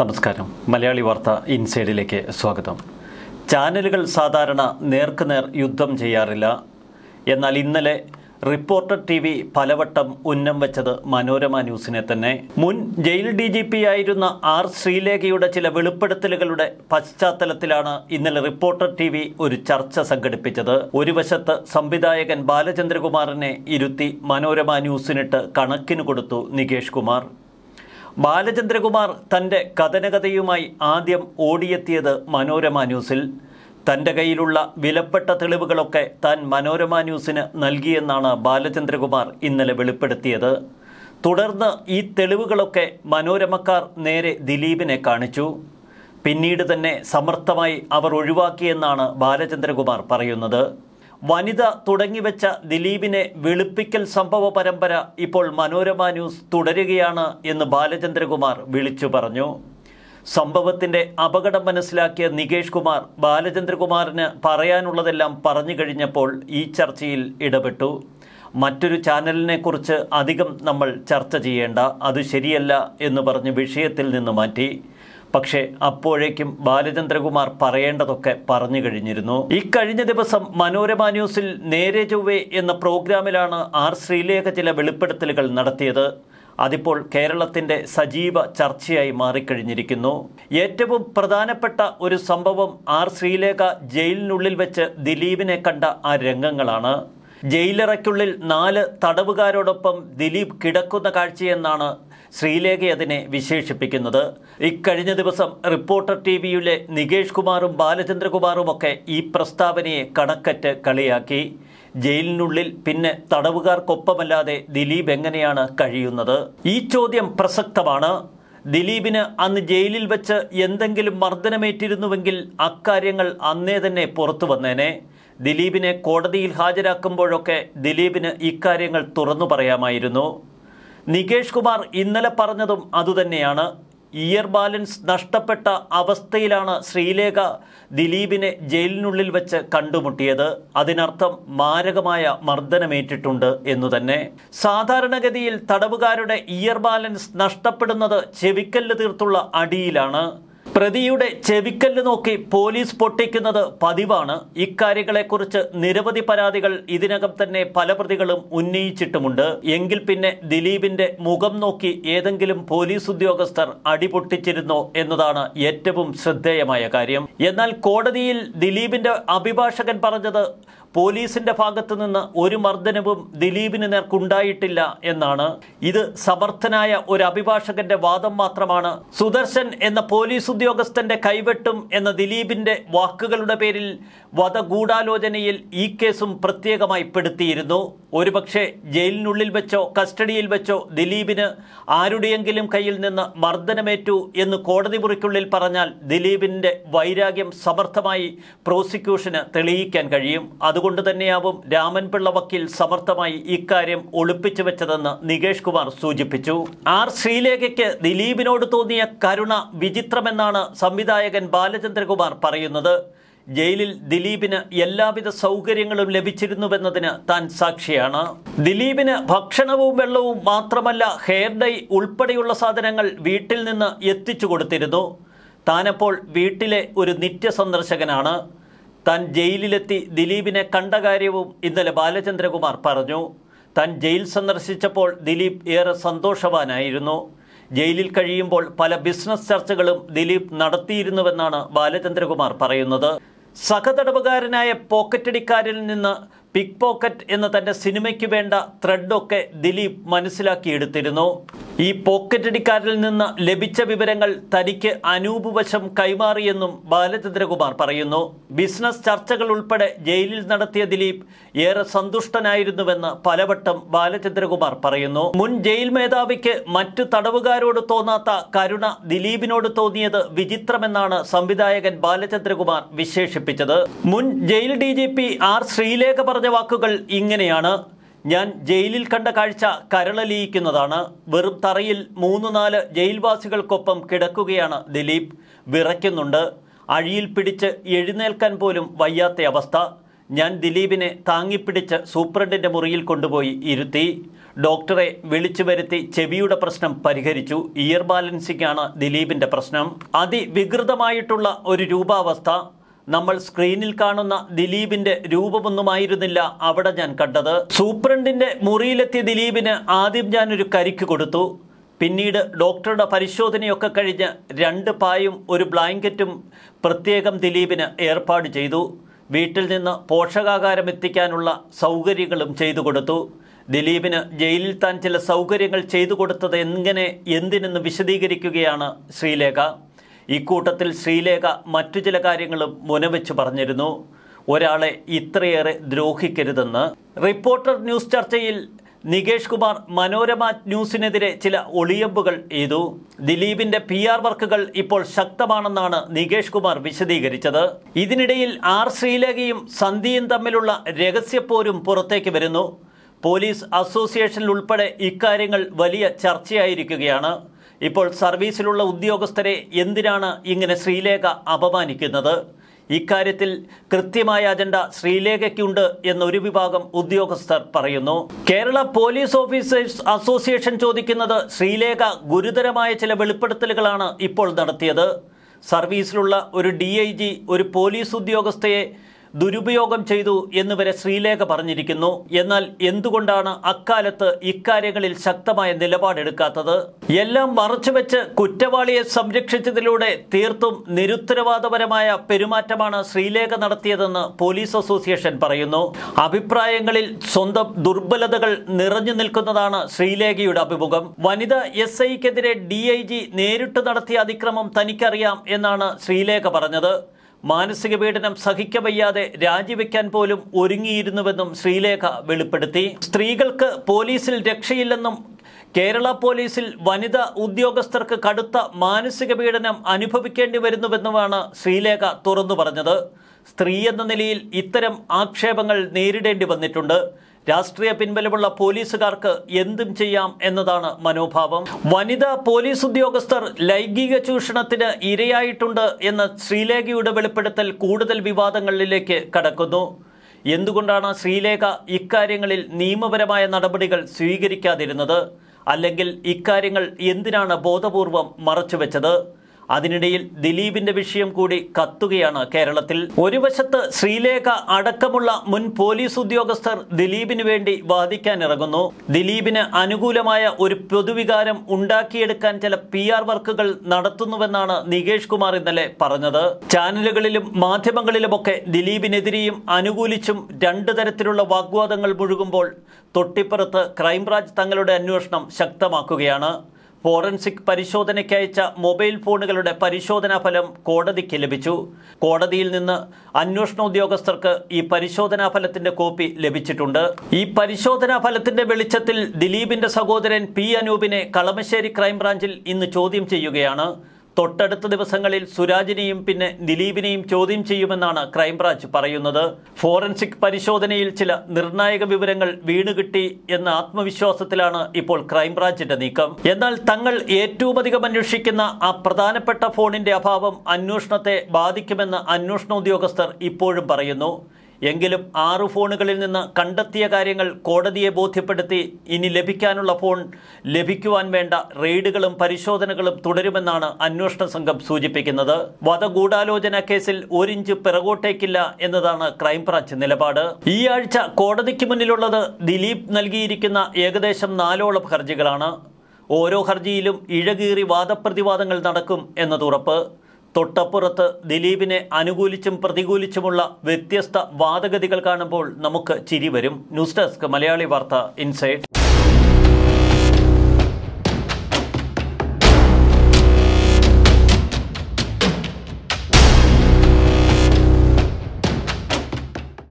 നമസ്കാരം മലയാളി വാർത്ത ഇൻസൈഡിലേക്ക് സ്വാഗതം ചാനലുകൾ സാധാരണ നേർക്കുനേർ യുദ്ധം ചെയ്യാറില്ല എന്നാൽ ഇന്നലെ റിപ്പോർട്ടർ ടി വി പലവട്ടം ഉന്നം വെച്ചത് മനോരമ ന്യൂസിനെ തന്നെ മുൻ ജയിൽ ഡി ജി പി ആയിരുന്ന ആർ ശ്രീലേഖയുടെ ചില വെളിപ്പെടുത്തലുകളുടെ പശ്ചാത്തലത്തിലാണ് ഇന്നലെ റിപ്പോർട്ടർ ടി വി ഒരു ചർച്ച സംഘടിപ്പിച്ചത് ഒരു വശത്ത് സംവിധായകൻ ബാലചന്ദ്രകുമാറിനെ ഇരുത്തി മനോരമ ന്യൂസിനിട്ട് കണക്കിന് കൊടുത്തു നികേഷ് കുമാർ ബാലചന്ദ്രകുമാർ തൻ്റെ കഥനകഥയുമായി ആദ്യം ഓടിയെത്തിയത് മനോരമ ന്യൂസിൽ തൻ്റെ കയ്യിലുള്ള വിലപ്പെട്ട തെളിവുകളൊക്കെ താൻ മനോരമ ന്യൂസിന് നൽകിയെന്നാണ് ബാലചന്ദ്രകുമാർ ഇന്നലെ വെളിപ്പെടുത്തിയത് തുടർന്ന് ഈ തെളിവുകളൊക്കെ മനോരമക്കാർ നേരെ ദിലീപിനെ കാണിച്ചു പിന്നീട് തന്നെ സമർത്ഥമായി അവർ ഒഴിവാക്കിയെന്നാണ് ബാലചന്ദ്രകുമാർ പറയുന്നത് വനിത തുടങ്ങിവെച്ച ദിലീപിനെ വെളുപ്പിക്കൽ സംഭവ പരമ്പര ഇപ്പോൾ മനോരമ ന്യൂസ് തുടരുകയാണ് എന്ന് ബാലചന്ദ്രകുമാർ വിളിച്ചു പറഞ്ഞു സംഭവത്തിന്റെ അപകടം മനസ്സിലാക്കിയ നികേഷ് കുമാർ ബാലചന്ദ്രകുമാറിന് പറയാനുള്ളതെല്ലാം പറഞ്ഞു കഴിഞ്ഞപ്പോൾ ഈ ചർച്ചയിൽ ഇടപെട്ടു മറ്റൊരു ചാനലിനെ കുറിച്ച് അധികം നമ്മൾ ചർച്ച ചെയ്യേണ്ട അത് ശരിയല്ല എന്ന് പറഞ്ഞ് വിഷയത്തിൽ നിന്ന് മാറ്റി പക്ഷേ അപ്പോഴേക്കും ബാലചന്ദ്രകുമാർ പറയേണ്ടതൊക്കെ പറഞ്ഞു കഴിഞ്ഞിരുന്നു ഇക്കഴിഞ്ഞ ദിവസം മനോരമ ന്യൂസിൽ നേരെ ചൊവ്വേ എന്ന പ്രോഗ്രാമിലാണ് ആർ ശ്രീലേഖ ചില വെളിപ്പെടുത്തലുകൾ നടത്തിയത് അതിപ്പോൾ കേരളത്തിൻ്റെ സജീവ ചർച്ചയായി മാറിക്കഴിഞ്ഞിരിക്കുന്നു ഏറ്റവും പ്രധാനപ്പെട്ട ഒരു സംഭവം ആർ ശ്രീലേഖ ജയിലിനുള്ളിൽ വെച്ച് ദിലീപിനെ കണ്ട ആ രംഗങ്ങളാണ് ജയിലറയ്ക്കുള്ളിൽ നാല് തടവുകാരോടൊപ്പം ദിലീപ് കിടക്കുന്ന കാഴ്ചയെന്നാണ് ശ്രീലേഖ അതിനെ വിശേഷിപ്പിക്കുന്നത് ഇക്കഴിഞ്ഞ ദിവസം റിപ്പോർട്ടർ ടി വിയിലെ നികേഷ് കുമാറും ബാലചന്ദ്രകുമാറുമൊക്കെ ഈ പ്രസ്താവനയെ കണക്കറ്റ് കളിയാക്കി ജയിലിനുള്ളിൽ പിന്നെ തടവുകാർക്കൊപ്പമല്ലാതെ ദിലീപ് എങ്ങനെയാണ് കഴിയുന്നത് ഈ ചോദ്യം പ്രസക്തമാണ് ദിലീപിന് അന്ന് ജയിലിൽ വെച്ച് എന്തെങ്കിലും മർദ്ദനമേറ്റിരുന്നുവെങ്കിൽ അക്കാര്യങ്ങൾ അന്നേ തന്നെ പുറത്തു വന്നേനെ ദിലീപിനെ കോടതിയിൽ ഹാജരാക്കുമ്പോഴൊക്കെ ദിലീപിന് ഇക്കാര്യങ്ങൾ തുറന്നു പറയാമായിരുന്നു നികേഷ് കുമാർ ഇന്നലെ പറഞ്ഞതും അതുതന്നെയാണ് ഇയർ ബാലൻസ് നഷ്ടപ്പെട്ട അവസ്ഥയിലാണ് ശ്രീലേഖ ദിലീപിനെ ജയിലിനുള്ളിൽ വെച്ച് കണ്ടുമുട്ടിയത് അതിനർത്ഥം മാരകമായ മർദ്ദനമേറ്റിട്ടുണ്ട് എന്നു തന്നെ സാധാരണഗതിയിൽ തടവുകാരുടെ ഇയർ ബാലൻസ് നഷ്ടപ്പെടുന്നത് ചെവിക്കല്ല് തീർത്തുള്ള അടിയിലാണ് പ്രതിയുടെ ചെവിക്കല്ല് നോക്കി പോലീസ് പൊട്ടിക്കുന്നത് പതിവാണ് ഇക്കാര്യങ്ങളെക്കുറിച്ച് നിരവധി പരാതികൾ ഇതിനകം തന്നെ പല പ്രതികളും ഉന്നയിച്ചിട്ടുമുണ്ട് എങ്കിൽ പിന്നെ ദിലീപിന്റെ മുഖം നോക്കി ഏതെങ്കിലും പോലീസ് ഉദ്യോഗസ്ഥർ അടിപൊട്ടിച്ചിരുന്നോ എന്നതാണ് ഏറ്റവും ശ്രദ്ധേയമായ കാര്യം എന്നാൽ കോടതിയിൽ ദിലീപിന്റെ അഭിഭാഷകൻ പറഞ്ഞത് പോലീസിന്റെ ഭാഗത്ത് നിന്ന് ഒരു മർദ്ദനവും ദിലീപിന് നേർക്കുണ്ടായിട്ടില്ല എന്നാണ് ഇത് സമർത്ഥനായ ഒരു അഭിഭാഷകന്റെ വാദം മാത്രമാണ് സുദർശൻ എന്ന പോലീസ് ഉദ്യോഗസ്ഥന്റെ കൈവെട്ടും എന്ന ദിലീപിന്റെ വാക്കുകളുടെ പേരിൽ വധഗൂഢാലോചനയിൽ ഈ കേസും പ്രത്യേകമായി പെടുത്തിയിരുന്നു ഒരുപക്ഷെ ജയിലിനുള്ളിൽ വെച്ചോ കസ്റ്റഡിയിൽ വെച്ചോ ദിലീപിന് ആരുടെയെങ്കിലും കയ്യിൽ നിന്ന് മർദ്ദനമേറ്റു എന്ന് കോടതി മുറിക്കുള്ളിൽ പറഞ്ഞാൽ ദിലീപിന്റെ വൈരാഗ്യം സമർത്ഥമായി പ്രോസിക്യൂഷന് തെളിയിക്കാൻ കഴിയും അതുകൊണ്ട് അതുകൊണ്ട് തന്നെയാവും രാമൻപിള്ള വക്കീൽ സമർത്ഥമായി ഇക്കാര്യം ഒളിപ്പിച്ചു വെച്ചതെന്ന് നികേഷ് കുമാർ സൂചിപ്പിച്ചു ആർ ശ്രീലേഖയ്ക്ക് ദിലീപിനോട് തോന്നിയ കരുണ വിചിത്രമെന്നാണ് സംവിധായകൻ ബാലചന്ദ്രകുമാർ പറയുന്നത് ജയിലിൽ ദിലീപിന് എല്ലാവിധ സൗകര്യങ്ങളും ലഭിച്ചിരുന്നുവെന്നതിന് താൻ സാക്ഷിയാണ് ദിലീപിന് ഭക്ഷണവും വെള്ളവും മാത്രമല്ല ഹെയർ ഡൈ ഉൾപ്പെടെയുള്ള സാധനങ്ങൾ വീട്ടിൽ നിന്ന് എത്തിച്ചു കൊടുത്തിരുന്നു താനപ്പോൾ വീട്ടിലെ ഒരു നിത്യ സന്ദർശകനാണ് താൻ ജയിലിലെത്തി ദിലീപിനെ കണ്ട കാര്യവും ഇന്നലെ ബാലചന്ദ്രകുമാർ പറഞ്ഞു താൻ ജയിൽ സന്ദർശിച്ചപ്പോൾ ദിലീപ് ഏറെ സന്തോഷവാനായിരുന്നു ജയിലിൽ കഴിയുമ്പോൾ പല ബിസിനസ് ചർച്ചകളും ദിലീപ് നടത്തിയിരുന്നുവെന്നാണ് ബാലചന്ദ്രകുമാർ പറയുന്നത് സഹതടവുകാരനായ പോക്കറ്റടിക്കാരിൽ നിന്ന് പിക് പോക്കറ്റ് എന്ന തന്റെ സിനിമയ്ക്ക് വേണ്ട ത്രെഡൊക്കെ ദിലീപ് മനസ്സിലാക്കിയെടുത്തിരുന്നു ഈ പോക്കറ്റടിക്കാരിൽ നിന്ന് ലഭിച്ച വിവരങ്ങൾ തനിക്ക് അനൂപ് വശം കൈമാറിയെന്നും ബാലചന്ദ്രകുമാർ പറയുന്നു ബിസിനസ് ചർച്ചകൾ ഉൾപ്പെടെ ജയിലിൽ നടത്തിയ ദിലീപ് ഏറെ സന്തുഷ്ടനായിരുന്നുവെന്ന് പലവട്ടം ബാലചന്ദ്രകുമാർ പറയുന്നു മുൻ ജയിൽ മേധാവിക്ക് മറ്റു തടവുകാരോട് തോന്നാത്ത കരുണ ദിലീപിനോട് തോന്നിയത് വിചിത്രമെന്നാണ് സംവിധായകൻ ബാലചന്ദ്രകുമാർ വിശേഷിപ്പിച്ചത് മുൻ ജയിൽ ഡി ആർ ശ്രീലേഖ പറഞ്ഞ വാക്കുകൾ ഇങ്ങനെയാണ് ഞാൻ ജയിലിൽ കണ്ട കാഴ്ച കരളലിയിക്കുന്നതാണ് വെറും തറയിൽ മൂന്ന് നാല് ജയിൽവാസികൾക്കൊപ്പം കിടക്കുകയാണ് ദിലീപ് വിറയ്ക്കുന്നുണ്ട് അഴിയിൽ പിടിച്ച് എഴുന്നേൽക്കാൻ പോലും വയ്യാത്ത അവസ്ഥ ഞാൻ ദിലീപിനെ താങ്ങിപ്പിടിച്ച് സൂപ്രണ്ടിൻ്റെ മുറിയിൽ കൊണ്ടുപോയി ഇരുത്തി ഡോക്ടറെ വിളിച്ചു വരുത്തി ചെവിയുടെ പ്രശ്നം പരിഹരിച്ചു ഇയർ ബാലൻസിംഗ് ആണ് ദിലീപിൻ്റെ പ്രശ്നം അതിവികൃതമായിട്ടുള്ള ഒരു രൂപാവസ്ഥ നമ്മൾ സ്ക്രീനിൽ കാണുന്ന ദിലീപിന്റെ രൂപമൊന്നുമായിരുന്നില്ല അവിടെ ഞാൻ കണ്ടത് സൂപ്രണ്ടിന്റെ മുറിയിലെത്തിയ ദിലീപിന് ആദ്യം ഞാൻ ഒരു കരിക്ക് കൊടുത്തു പിന്നീട് ഡോക്ടറുടെ പരിശോധനയൊക്കെ കഴിഞ്ഞ് രണ്ട് പായും ഒരു ബ്ലാങ്കറ്റും പ്രത്യേകം ദിലീപിന് ഏർപ്പാട് ചെയ്തു വീട്ടിൽ നിന്ന് പോഷകാഹാരം എത്തിക്കാനുള്ള സൗകര്യങ്ങളും ചെയ്തു കൊടുത്തു ദിലീപിന് ജയിലിൽ താൻ ചില സൗകര്യങ്ങൾ ചെയ്തു കൊടുത്തത് എങ്ങനെ എന്തിനെന്ന് വിശദീകരിക്കുകയാണ് ശ്രീലേഖ ഇക്കൂട്ടത്തിൽ ശ്രീലേഖ മറ്റു ചില കാര്യങ്ങളും മുനവെച്ച് പറഞ്ഞിരുന്നു ഒരാളെ ഇത്രയേറെ ദ്രോഹിക്കരുതെന്ന് റിപ്പോർട്ടർ ന്യൂസ് ചർച്ചയിൽ നികേഷ് കുമാർ മനോരമ ന്യൂസിനെതിരെ ചില ഒളിയമ്പുകൾ ചെയ്തു ദിലീപിന്റെ പി ആർ വർക്കുകൾ ഇപ്പോൾ ശക്തമാണെന്നാണ് നികേഷ് കുമാർ വിശദീകരിച്ചത് ഇതിനിടയിൽ ആർ ശ്രീലേഖയും സന്ധിയും തമ്മിലുള്ള രഹസ്യപ്പോരും പുറത്തേക്ക് വരുന്നു പോലീസ് അസോസിയേഷനിൽ ഉൾപ്പെടെ ഇക്കാര്യങ്ങൾ വലിയ ചർച്ചയായിരിക്കുകയാണ് ഇപ്പോൾ സർവീസിലുള്ള ഉദ്യോഗസ്ഥരെ എന്തിനാണ് ഇങ്ങനെ ശ്രീലേഖ അപമാനിക്കുന്നത് ഇക്കാര്യത്തിൽ കൃത്യമായ അജണ്ട ശ്രീലേഖയ്ക്കുണ്ട് എന്നൊരു വിഭാഗം ഉദ്യോഗസ്ഥർ പറയുന്നു കേരള പോലീസ് ഓഫീസേഴ്സ് അസോസിയേഷൻ ചോദിക്കുന്നത് ശ്രീലേഖ ഗുരുതരമായ ചില വെളിപ്പെടുത്തലുകളാണ് ഇപ്പോൾ നടത്തിയത് സർവീസിലുള്ള ഒരു ഡി ഒരു പോലീസ് ഉദ്യോഗസ്ഥയെ ദുരുപയോഗം ചെയ്തു എന്നുവരെ ശ്രീലേഖ പറഞ്ഞിരിക്കുന്നു എന്നാൽ എന്തുകൊണ്ടാണ് അക്കാലത്ത് ഇക്കാര്യങ്ങളിൽ ശക്തമായ നിലപാടെടുക്കാത്തത് എല്ലാം മറച്ചുവെച്ച് കുറ്റവാളിയെ സംരക്ഷിച്ചതിലൂടെ തീർത്തും നിരുത്തരവാദപരമായ പെരുമാറ്റമാണ് ശ്രീലേഖ നടത്തിയതെന്ന് പോലീസ് അസോസിയേഷൻ പറയുന്നു അഭിപ്രായങ്ങളിൽ സ്വന്തം ദുർബലതകൾ നിറഞ്ഞു നിൽക്കുന്നതാണ് ശ്രീലേഖയുടെ അഭിമുഖം വനിത എസ് ഐക്കെതിരെ ഡി നേരിട്ട് നടത്തിയ അതിക്രമം തനിക്കറിയാം എന്നാണ് ശ്രീലേഖ പറഞ്ഞത് മാനസിക പീഡനം സഹിക്കവയ്യാതെ രാജിവെക്കാൻ പോലും ഒരുങ്ങിയിരുന്നുവെന്നും ശ്രീലേഖ വെളിപ്പെടുത്തി സ്ത്രീകൾക്ക് പോലീസിൽ രക്ഷയില്ലെന്നും കേരള പോലീസിൽ വനിതാ ഉദ്യോഗസ്ഥർക്ക് കടുത്ത മാനസിക പീഡനം അനുഭവിക്കേണ്ടി വരുന്നുവെന്നുമാണ് ശ്രീലേഖ തുറന്നു പറഞ്ഞത് സ്ത്രീ എന്ന നിലയിൽ ഇത്തരം ആക്ഷേപങ്ങൾ നേരിടേണ്ടി വന്നിട്ടുണ്ട് രാഷ്ട്രീയ പിൻബലമുള്ള പോലീസുകാർക്ക് എന്തും ചെയ്യാം എന്നതാണ് മനോഭാവം വനിതാ പോലീസ് ഉദ്യോഗസ്ഥർ ലൈംഗിക ചൂഷണത്തിന് ഇരയായിട്ടുണ്ട് എന്ന ശ്രീലേഖയുടെ വെളിപ്പെടുത്തൽ കൂടുതൽ വിവാദങ്ങളിലേക്ക് കടക്കുന്നു എന്തുകൊണ്ടാണ് ശ്രീലേഖ ഇക്കാര്യങ്ങളിൽ നിയമപരമായ നടപടികൾ സ്വീകരിക്കാതിരുന്നത് അല്ലെങ്കിൽ ഇക്കാര്യങ്ങൾ എന്തിനാണ് ബോധപൂർവം മറച്ചുവെച്ചത് അതിനിടയിൽ ദിലീപിന്റെ വിഷയം കൂടി കത്തുകയാണ് കേരളത്തിൽ ഒരു വശത്ത് ശ്രീലേഖ അടക്കമുള്ള മുൻ പോലീസ് ഉദ്യോഗസ്ഥർ ദിലീപിന് വേണ്ടി വാദിക്കാനിറങ്ങുന്നു ദിലീപിന് അനുകൂലമായ ഒരു പൊതുവികാരം ഉണ്ടാക്കിയെടുക്കാൻ ചില പി ആർ വർക്കുകൾ നടത്തുന്നുവെന്നാണ് നികേഷ് കുമാർ ഇന്നലെ പറഞ്ഞത് ചാനലുകളിലും മാധ്യമങ്ങളിലുമൊക്കെ ദിലീപിനെതിരെയും അനുകൂലിച്ചും രണ്ട് തരത്തിലുള്ള വാഗ്വാദങ്ങൾ മുഴുകുമ്പോൾ തൊട്ടിപ്പുറത്ത് ക്രൈംബ്രാഞ്ച് തങ്ങളുടെ അന്വേഷണം ശക്തമാക്കുകയാണ് ഫോറൻസിക് പരിശോധനയ്ക്ക് അയച്ച മൊബൈൽ ഫോണുകളുടെ പരിശോധനാ ഫലം കോടതിക്ക് ലഭിച്ചു കോടതിയിൽ നിന്ന് അന്വേഷണ ഉദ്യോഗസ്ഥർക്ക് ഈ പരിശോധനാ ഫലത്തിന്റെ കോപ്പി ലഭിച്ചിട്ടുണ്ട് ഈ പരിശോധനാ ഫലത്തിന്റെ വെളിച്ചത്തിൽ ദിലീപിന്റെ സഹോദരൻ പി അനൂപിനെ കളമശ്ശേരി ക്രൈംബ്രാഞ്ചിൽ ഇന്ന് ചോദ്യം ചെയ്യുകയാണ് തൊട്ടടുത്ത ദിവസങ്ങളിൽ സുരാജിനെയും പിന്നെ ദിലീപിനെയും ചോദ്യം ചെയ്യുമെന്നാണ് ക്രൈംബ്രാഞ്ച് പറയുന്നത് ഫോറൻസിക് പരിശോധനയിൽ ചില നിർണായക വിവരങ്ങൾ വീണുകിട്ടി എന്ന ആത്മവിശ്വാസത്തിലാണ് ഇപ്പോൾ ക്രൈംബ്രാഞ്ചിന്റെ നീക്കം എന്നാൽ തങ്ങൾ ഏറ്റവും അധികം അന്വേഷിക്കുന്ന ആ പ്രധാനപ്പെട്ട ഫോണിന്റെ അഭാവം അന്വേഷണത്തെ ബാധിക്കുമെന്ന് അന്വേഷണ ഉദ്യോഗസ്ഥർ ഇപ്പോഴും പറയുന്നു എങ്കിലും ആറ് ഫോണുകളിൽ നിന്ന് കണ്ടെത്തിയ കാര്യങ്ങൾ കോടതിയെ ബോധ്യപ്പെടുത്തി ഇനി ലഭിക്കാനുള്ള ഫോൺ ലഭിക്കുവാൻ വേണ്ട റെയ്ഡുകളും പരിശോധനകളും തുടരുമെന്നാണ് അന്വേഷണ സംഘം സൂചിപ്പിക്കുന്നത് വധഗൂഢാലോചന കേസിൽ ഒരിഞ്ച് പിറകോട്ടേക്കില്ല എന്നതാണ് ക്രൈംബ്രാഞ്ച് നിലപാട് ഈ ആഴ്ച കോടതിക്ക് മുന്നിലുള്ളത് ദിലീപ് നൽകിയിരിക്കുന്ന ഏകദേശം നാലോളം ഹർജികളാണ് ഓരോ ഹർജിയിലും ഇഴകീറി വാദപ്രതിവാദങ്ങൾ നടക്കും എന്നത് ഉറപ്പ് തൊട്ടപ്പുറത്ത് ദിലീപിനെ അനുകൂലിച്ചും പ്രതികൂലിച്ചുമുള്ള വ്യത്യസ്ത വാദഗതികൾ കാണുമ്പോൾ നമുക്ക് ചിരി വരും ന്യൂസ് ഡെസ്ക് മലയാളി വാർത്ത ഇൻസൈറ്റ്